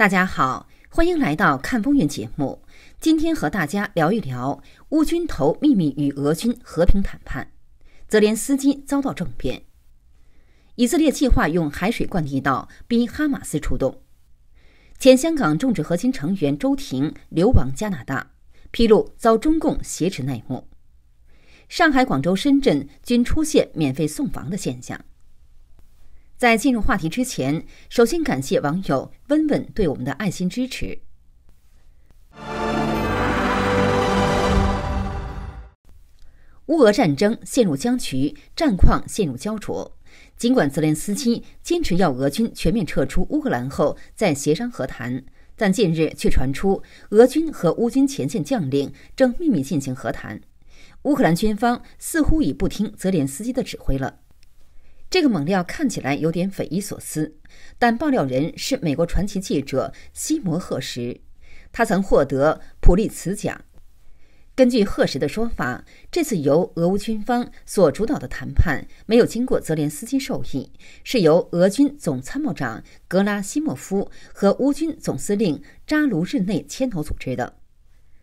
大家好，欢迎来到看风云节目。今天和大家聊一聊乌军头秘密与俄军和平谈判，泽连斯基遭到政变，以色列计划用海水灌地道逼哈马斯出动，前香港种植核心成员周婷流亡加拿大，披露遭中共挟持内幕，上海、广州、深圳均出现免费送房的现象。在进入话题之前，首先感谢网友温温对我们的爱心支持。乌俄战争陷入僵局，战况陷入焦灼。尽管泽连斯基坚持要俄军全面撤出乌克兰后再协商和谈，但近日却传出俄军和乌军前线将领正秘密进行和谈，乌克兰军方似乎已不听泽连斯基的指挥了。这个猛料看起来有点匪夷所思，但爆料人是美国传奇记者西摩·赫什，他曾获得普利茨奖。根据赫什的说法，这次由俄乌军方所主导的谈判没有经过泽连斯基授意，是由俄军总参谋长格拉西莫夫和乌军总司令扎卢日内牵头组织的。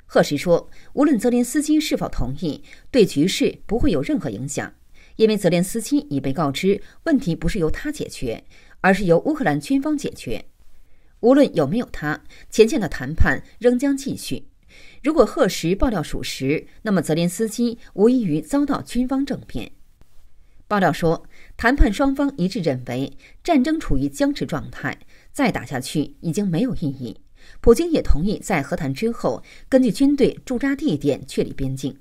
赫什说，无论泽连斯基是否同意，对局势不会有任何影响。因为泽连斯基已被告知，问题不是由他解决，而是由乌克兰军方解决。无论有没有他，前线的谈判仍将继续。如果核实爆料属实，那么泽连斯基无异于遭到军方政变。爆料说，谈判双方一致认为战争处于僵持状态，再打下去已经没有意义。普京也同意，在和谈之后，根据军队驻扎地点确立边境。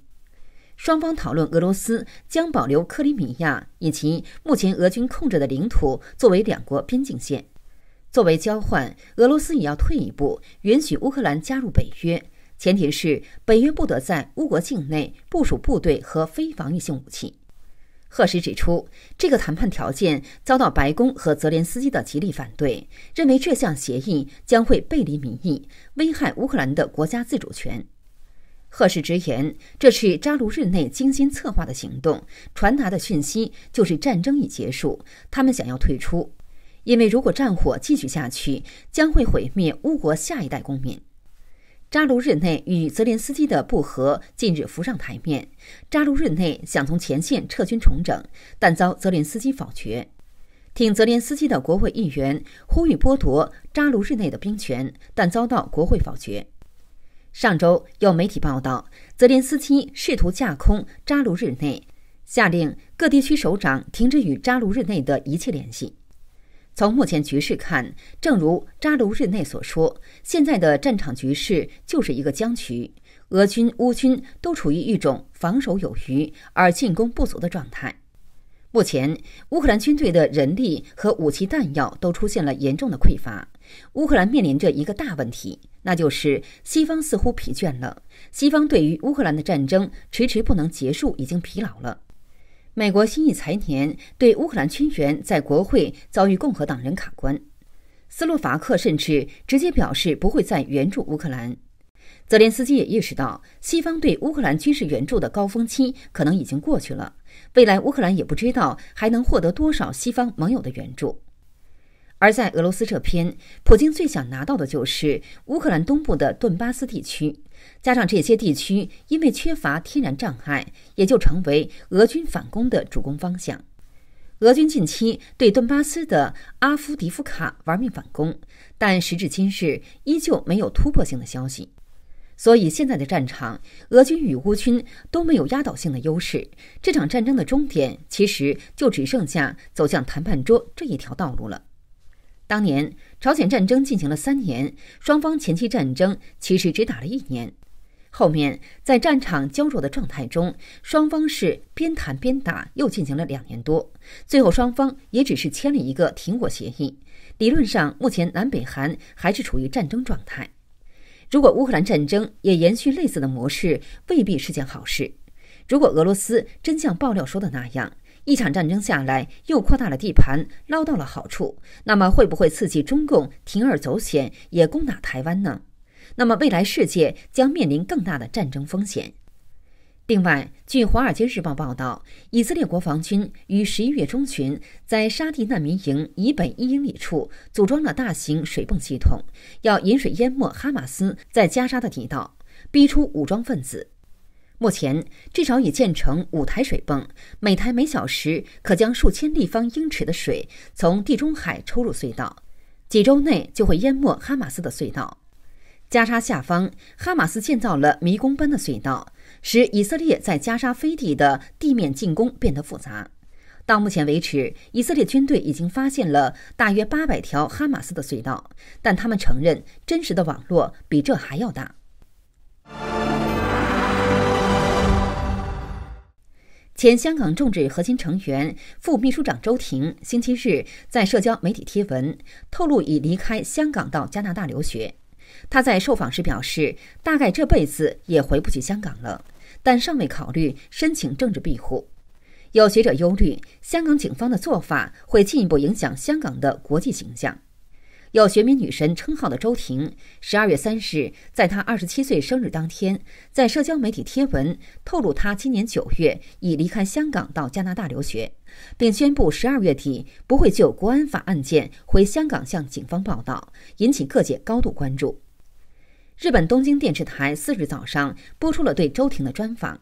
双方讨论，俄罗斯将保留克里米亚以及目前俄军控制的领土作为两国边境线。作为交换，俄罗斯也要退一步，允许乌克兰加入北约。前提是北约不得在乌国境内部署部队和非防御性武器。赫什指出，这个谈判条件遭到白宫和泽连斯基的极力反对，认为这项协议将会背离民意，危害乌克兰的国家自主权。赫什直言：“这是扎卢日内精心策划的行动，传达的讯息就是战争已结束，他们想要退出。因为如果战火继续下去，将会毁灭乌国下一代公民。”扎卢日内与泽连斯基的不和近日浮上台面。扎卢日内想从前线撤军重整，但遭泽连斯基否决。听泽连斯基的国会议员呼吁剥夺扎卢日内的兵权，但遭到国会否决。上周有媒体报道，泽连斯基试图架空扎卢日内，下令各地区首长停止与扎卢日内的一切联系。从目前局势看，正如扎卢日内所说，现在的战场局势就是一个僵局，俄军、乌军都处于一种防守有余而进攻不足的状态。目前，乌克兰军队的人力和武器弹药都出现了严重的匮乏。乌克兰面临着一个大问题，那就是西方似乎疲倦了。西方对于乌克兰的战争迟迟不能结束，已经疲劳了。美国新一财年对乌克兰军援在国会遭遇共和党人卡关，斯洛伐克甚至直接表示不会再援助乌克兰。泽连斯基也意识到，西方对乌克兰军事援助的高峰期可能已经过去了，未来乌克兰也不知道还能获得多少西方盟友的援助。而在俄罗斯这边，普京最想拿到的就是乌克兰东部的顿巴斯地区，加上这些地区因为缺乏天然障碍，也就成为俄军反攻的主攻方向。俄军近期对顿巴斯的阿夫迪夫卡玩命反攻，但时至今日依旧没有突破性的消息。所以现在的战场，俄军与乌军都没有压倒性的优势。这场战争的终点其实就只剩下走向谈判桌这一条道路了。当年朝鲜战争进行了三年，双方前期战争其实只打了一年，后面在战场焦弱的状态中，双方是边谈边打，又进行了两年多，最后双方也只是签了一个停火协议。理论上，目前南北韩还是处于战争状态。如果乌克兰战争也延续类似的模式，未必是件好事。如果俄罗斯真像爆料说的那样，一场战争下来，又扩大了地盘，捞到了好处。那么，会不会刺激中共铤而走险，也攻打台湾呢？那么，未来世界将面临更大的战争风险。另外，据《华尔街日报》报道，以色列国防军于十一月中旬在沙地难民营以北一英里处组装了大型水泵系统，要引水淹没哈马斯在加沙的地道，逼出武装分子。目前至少已建成五台水泵，每台每小时可将数千立方英尺的水从地中海抽入隧道，几周内就会淹没哈马斯的隧道。加沙下方，哈马斯建造了迷宫般的隧道，使以色列在加沙飞地的地面进攻变得复杂。到目前为止，以色列军队已经发现了大约八百条哈马斯的隧道，但他们承认真实的网络比这还要大。前香港众志核心成员、副秘书长周婷星期日在社交媒体贴文透露，已离开香港到加拿大留学。他在受访时表示，大概这辈子也回不去香港了，但尚未考虑申请政治庇护。有学者忧虑，香港警方的做法会进一步影响香港的国际形象。有“全民女神”称号的周婷，十二月三日，在她二十七岁生日当天，在社交媒体贴文透露，她今年九月已离开香港到加拿大留学，并宣布十二月底不会就国安法案件回香港向警方报道，引起各界高度关注。日本东京电视台四日早上播出了对周婷的专访。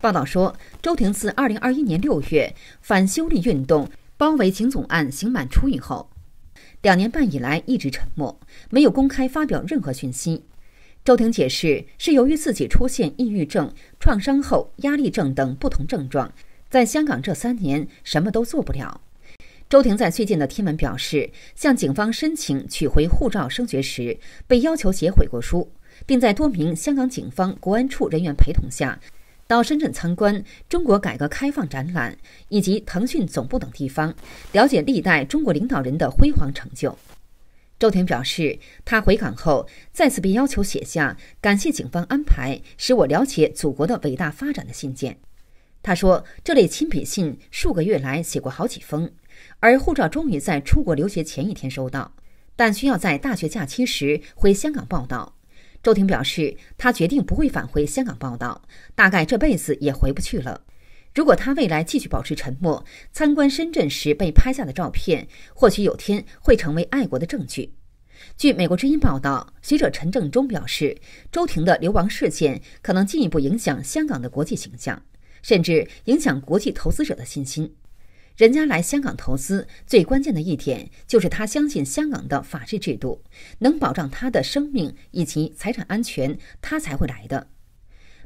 报道说，周婷自二零二一年六月反修例运动包围警总案刑满出狱后。两年半以来一直沉默，没有公开发表任何讯息。周婷解释是由于自己出现抑郁症、创伤后压力症等不同症状，在香港这三年什么都做不了。周婷在最近的贴文表示，向警方申请取回护照、升学时，被要求写悔过书，并在多名香港警方国安处人员陪同下。到深圳参观中国改革开放展览以及腾讯总部等地方，了解历代中国领导人的辉煌成就。周婷表示，他回港后再次被要求写下感谢警方安排，使我了解祖国的伟大发展的信件。他说，这类亲笔信数个月来写过好几封，而护照终于在出国留学前一天收到，但需要在大学假期时回香港报道。周婷表示，他决定不会返回香港报道，大概这辈子也回不去了。如果他未来继续保持沉默，参观深圳时被拍下的照片，或许有天会成为爱国的证据。据美国之音报道，学者陈正中表示，周婷的流亡事件可能进一步影响香港的国际形象，甚至影响国际投资者的信心。人家来香港投资，最关键的一点就是他相信香港的法治制度能保障他的生命以及财产安全，他才会来的。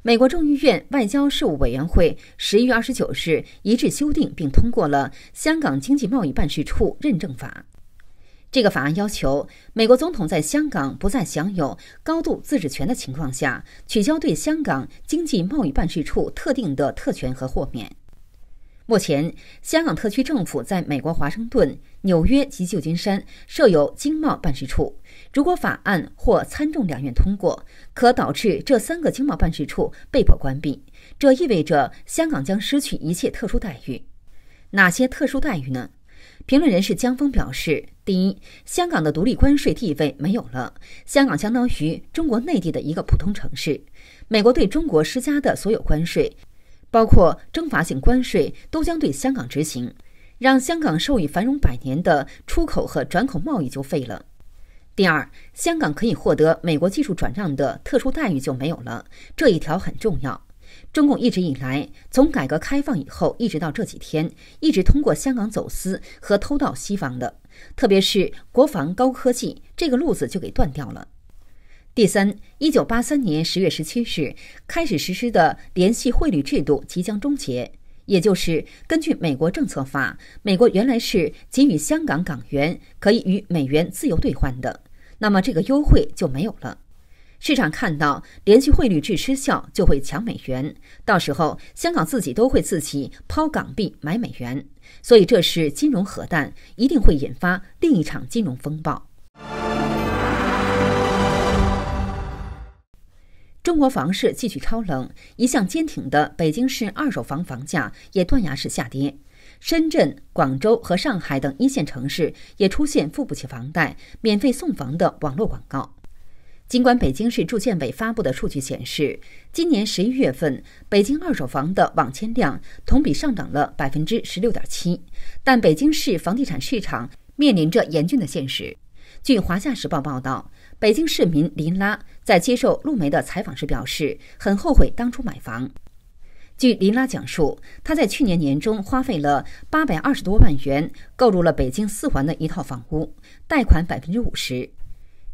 美国众议院外交事务委员会十一月二十九日一致修订并通过了《香港经济贸易办事处认证法》。这个法案要求美国总统在香港不再享有高度自治权的情况下，取消对香港经济贸易办事处特定的特权和豁免。目前，香港特区政府在美国华盛顿、纽约及旧金山设有经贸办事处。如果法案或参众两院通过，可导致这三个经贸办事处被迫关闭。这意味着香港将失去一切特殊待遇。哪些特殊待遇呢？评论人士江峰表示：第一，香港的独立关税地位没有了，香港相当于中国内地的一个普通城市。美国对中国施加的所有关税。包括征伐性关税都将对香港执行，让香港受益繁荣百年的出口和转口贸易就废了。第二，香港可以获得美国技术转让的特殊待遇就没有了，这一条很重要。中共一直以来，从改革开放以后一直到这几天，一直通过香港走私和偷盗西方的，特别是国防高科技这个路子就给断掉了。第三，一九八三年十月十七日开始实施的联系汇率制度即将终结，也就是根据美国政策法，美国原来是给予香港港元可以与美元自由兑换的，那么这个优惠就没有了。市场看到联系汇率制失效，就会抢美元，到时候香港自己都会自己抛港币买美元，所以这是金融核弹，一定会引发另一场金融风暴。中国房市继续超冷，一向坚挺的北京市二手房房价也断崖式下跌。深圳、广州和上海等一线城市也出现付不起房贷、免费送房的网络广告。尽管北京市住建委发布的数据显示，今年十一月份北京二手房的网签量同比上涨了百分之十六点七，但北京市房地产市场面临着严峻的现实。据《华夏时报》报道。北京市民林拉在接受陆媒的采访时表示，很后悔当初买房。据林拉讲述，他在去年年中花费了八百二十多万元购入了北京四环的一套房屋，贷款百分之五十。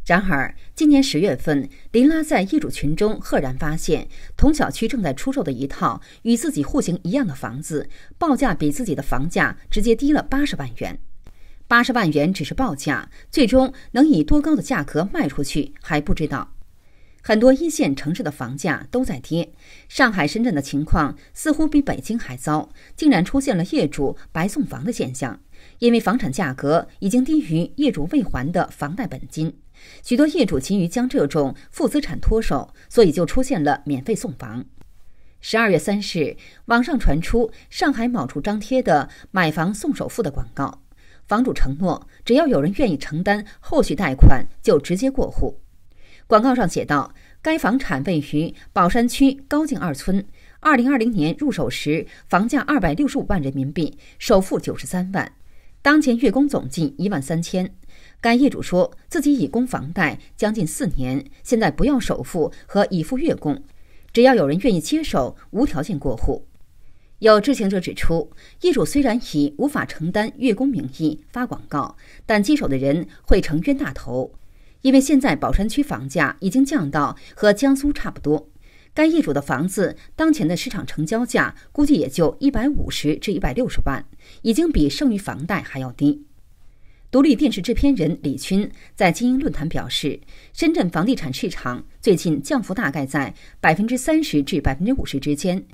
然而，今年十月份，林拉在业主群中赫然发现，同小区正在出售的一套与自己户型一样的房子，报价比自己的房价直接低了八十万元。八十万元只是报价，最终能以多高的价格卖出去还不知道。很多一线城市的房价都在跌，上海、深圳的情况似乎比北京还糟，竟然出现了业主白送房的现象。因为房产价格已经低于业主未还的房贷本金，许多业主急于将这种负资产脱手，所以就出现了免费送房。十二月三日，网上传出上海某处张贴的“买房送首付”的广告。房主承诺，只要有人愿意承担后续贷款，就直接过户。广告上写道：该房产位于宝山区高境二村，二零二零年入手时房价二百六十五万人民币，首付九十三万，当前月供总计一万三千。该业主说自己已供房贷将近四年，现在不要首付和已付月供，只要有人愿意接手，无条件过户。有知情者指出，业主虽然以无法承担月供名义发广告，但接手的人会成冤大头，因为现在宝山区房价已经降到和江苏差不多，该业主的房子当前的市场成交价估计也就一百五十至一百六十万，已经比剩余房贷还要低。独立电视制片人李军在精英论坛表示，深圳房地产市场最近降幅大概在百分之三十至百分之五十之间。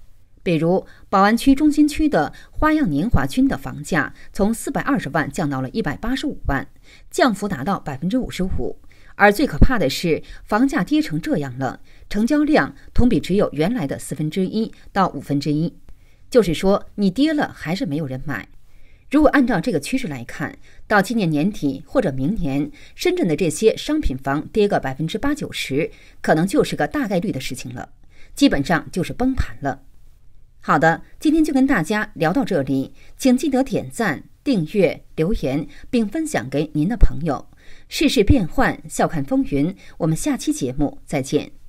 比如宝安区中心区的花样年华区的房价从四百二十万降到了一百八十五万，降幅达到百分之五十五。而最可怕的是，房价跌成这样了，成交量同比只有原来的四分之一到五分之一，就是说你跌了还是没有人买。如果按照这个趋势来看，到今年年底或者明年，深圳的这些商品房跌个百分之八九十，可能就是个大概率的事情了，基本上就是崩盘了。好的，今天就跟大家聊到这里，请记得点赞、订阅、留言，并分享给您的朋友。世事变幻，笑看风云。我们下期节目再见。